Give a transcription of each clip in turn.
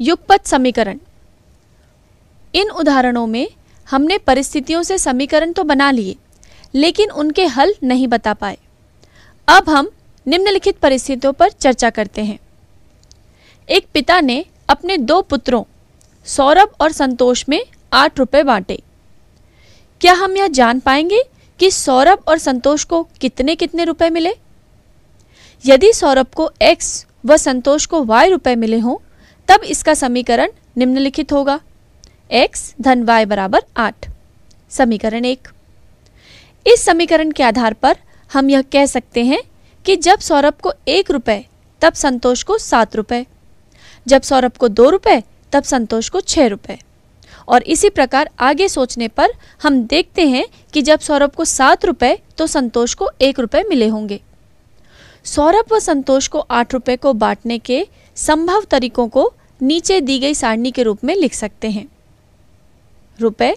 युगपथ समीकरण इन उदाहरणों में हमने परिस्थितियों से समीकरण तो बना लिए लेकिन उनके हल नहीं बता पाए अब हम निम्नलिखित परिस्थितियों पर चर्चा करते हैं एक पिता ने अपने दो पुत्रों सौरभ और संतोष में आठ रुपए बांटे क्या हम यह जान पाएंगे कि सौरभ और संतोष को कितने कितने रुपए मिले यदि सौरभ को x व संतोष को y रुपए मिले हों तब इसका समीकरण निम्नलिखित होगा x धन y बराबर आठ समीकरण एक इस समीकरण के आधार पर हम यह कह सकते हैं कि जब सौरभ को एक रुपये तब संतोष को सात रुपये जब सौरभ को दो रुपये तब संतोष को छः रुपये और इसी प्रकार आगे सोचने पर हम देखते हैं कि जब सौरभ को सात रुपये तो संतोष को एक रुपये मिले होंगे सौरभ व संतोष को आठ रुपये को बांटने के संभव तरीकों को नीचे दी गई सारणी के रूप में लिख सकते हैं रुपए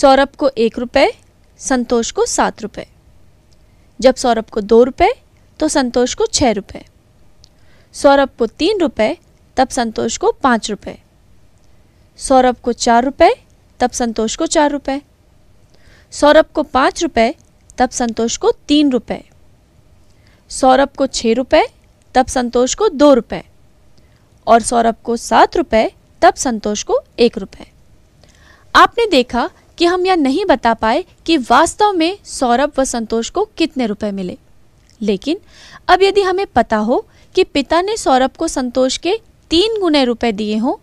सौरभ को एक रुपये संतोष को सात रुपये जब सौरभ को दो रुपये तो संतोष को छः रुपये सौरभ को तीन रुपये तब संतोष को पाँच रुपये सौरभ को चार रुपये तब संतोष को चार रुपये सौरभ को पाँच रुपये तब संतोष को तीन रुपये सौरभ को छः रुपये तब संतोष को दो रुपए और सौरभ को सात रुपए तब संतोष को एक रुपए आपने देखा कि हम यह नहीं बता पाए कि वास्तव में सौरभ व संतोष को कितने रुपए मिले लेकिन अब यदि हमें पता हो कि पिता ने सौरभ को संतोष के तीन गुने रुपए दिए हों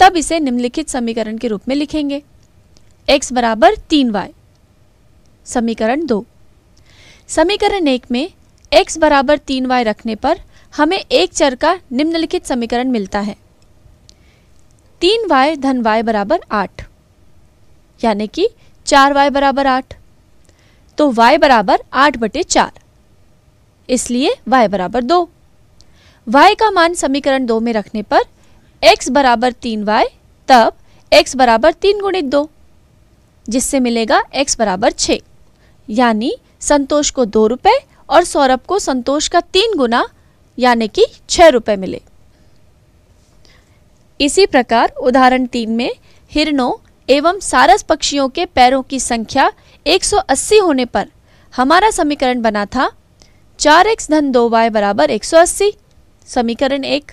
तब इसे निम्नलिखित समीकरण के रूप में लिखेंगे x बराबर तीन वाई समीकरण दो समीकरण एक में x बराबर तीन वाई रखने पर हमें एक चर का निम्नलिखित समीकरण मिलता है तीन वाई धन वाय बराबर आठ यानी कि चार वाई बराबर आठ तो y बराबर आठ बटे चार इसलिए y बराबर दो वाई का मान समीकरण दो में रखने पर x बराबर तीन वाई तब x बराबर तीन गुणित दो जिससे मिलेगा x बराबर छ यानी संतोष को दो रुपये और सौरभ को संतोष का तीन गुना यानी कि छः रुपये मिले इसी प्रकार उदाहरण तीन में हिरणों एवं सारस पक्षियों के पैरों की संख्या 180 होने पर हमारा समीकरण बना था चार एक्स धन दो वाई बराबर एक समीकरण एक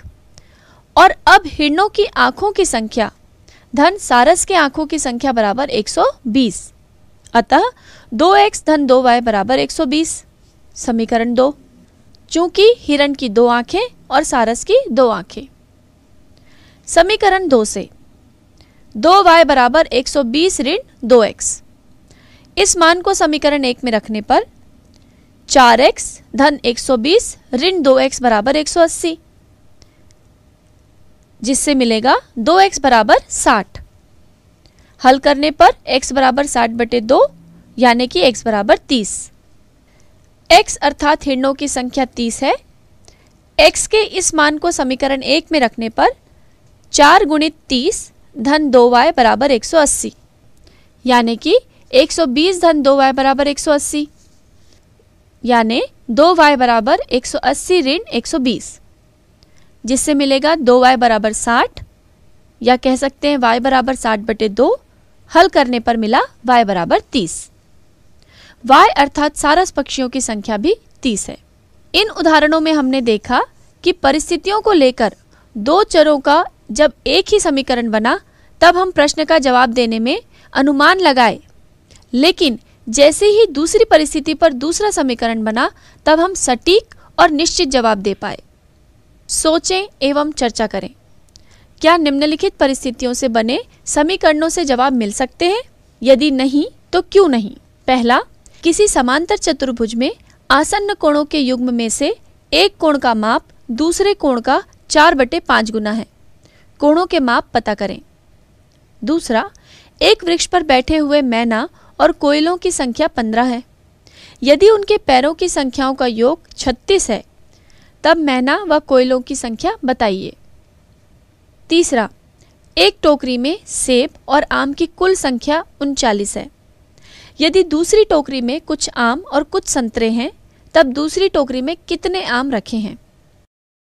और अब हिरणों की आंखों की संख्या धन सारस के आंखों की संख्या बराबर 120 अतः 2x धन दो वाई बराबर एक समीकरण दो चूंकि हिरण की दो आंखें और सारस की दो आंखें समीकरण दो से दो वाई बराबर एक सौ बीस ऋण दो एक्स इस मान को समीकरण एक में रखने पर चार एक्स धन एक सौ बीस ऋण दो एक्स बराबर एक सौ अस्सी जिससे मिलेगा दो एक्स बराबर साठ हल करने पर x बराबर साठ बटे दो यानी कि x बराबर तीस x अर्थात हिरणों की संख्या 30 है x के इस मान को समीकरण एक में रखने पर चार गुणित तीस धन दो वाई बराबर एक सौ अस्सी यानी कि एक सौ बीस धन दो वाई बराबर एक सौ अस्सी यानि दो वाई बराबर एक सौ अस्सी ऋण एक सौ बीस जिससे मिलेगा दो वाई बराबर साठ या कह सकते हैं y बराबर साठ बटे दो हल करने पर मिला y बराबर तीस वाय अर्थात सारस पक्षियों की संख्या भी तीस है इन उदाहरणों में हमने देखा कि परिस्थितियों को लेकर दो चरों का जब एक ही समीकरण बना तब हम प्रश्न का जवाब देने में अनुमान लगाए लेकिन जैसे ही दूसरी परिस्थिति पर दूसरा समीकरण बना तब हम सटीक और निश्चित जवाब दे पाए सोचें एवं चर्चा करें क्या निम्नलिखित परिस्थितियों से बने समीकरणों से जवाब मिल सकते हैं यदि नहीं तो क्यों नहीं पहला किसी समांतर चतुर्भुज में आसन्न कोणों के युग्म में से एक कोण का माप दूसरे कोण का चार बटे पांच गुना है कोणों के माप पता करें दूसरा एक वृक्ष पर बैठे हुए मैना और कोयलों की संख्या पंद्रह है यदि उनके पैरों की संख्याओं का योग छत्तीस है तब मैना व कोयलों की संख्या बताइए तीसरा एक टोकरी में सेब और आम की कुल संख्या उनचालीस है यदि दूसरी टोकरी में कुछ आम और कुछ संतरे हैं तब दूसरी टोकरी में कितने आम रखे हैं